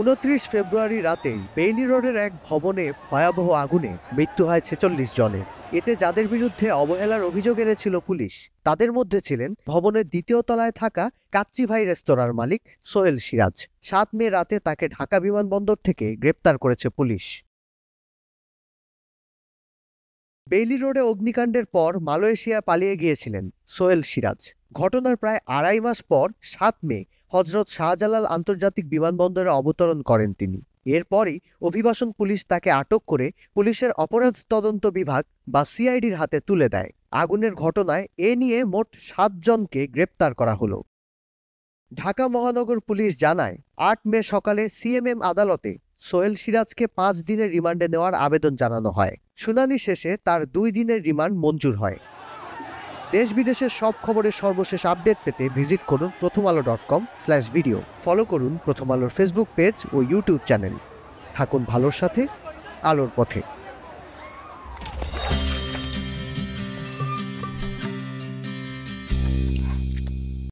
উনত্রিশ ফেব্রুয়ারি রাতে বেইলি রোডের এক ভবনে ভয়াবহ আগুনে মৃত্যু হয় ছেচল্লিশ জনের এতে যাদের বিরুদ্ধে অবহেলার অভিযোগ এনেছিল পুলিশ তাদের মধ্যে ছিলেন ভবনের দ্বিতীয় তলায় থাকা কাচ্চি ভাই রেস্তোরাঁর মালিক সোহেল সিরাজ সাত মে রাতে তাকে ঢাকা বিমানবন্দর থেকে গ্রেপ্তার করেছে পুলিশ বেইলি রোডে অগ্নিকাণ্ডের পর মালয়েশিয়া পালিয়ে গিয়েছিলেন সোহেল সিরাজ ঘটনার প্রায় আড়াই মাস পর সাত মে হজরত শাহজালাল আন্তর্জাতিক বিমানবন্দরে অবতরণ করেন তিনি এরপরই অভিবাসন পুলিশ তাকে আটক করে পুলিশের অপরাধ তদন্ত বিভাগ বা সিআইডির হাতে তুলে দেয় আগুনের ঘটনায় এ নিয়ে মোট সাতজনকে গ্রেপ্তার করা হলো ঢাকা মহানগর পুলিশ জানায় আট মে সকালে সিএমএম আদালতে সোহেল সিরাজকে পাঁচ দিনের রিমান্ডে নেওয়ার আবেদন জানানো হয় শুনানি শেষে তার দুই দিনের রিমান্ড মঞ্জুর হয় দেশ বিদেশের সব খবরের সর্বশেষ আপডেট পেতে ভিজিট করুন Prothom Alo dot com slash video follow করুন প্রথম আলোর ফেসবুক পেজ ও ইউটিউব চ্যানেল থাকুন ভালোর সাথে আলোর পথে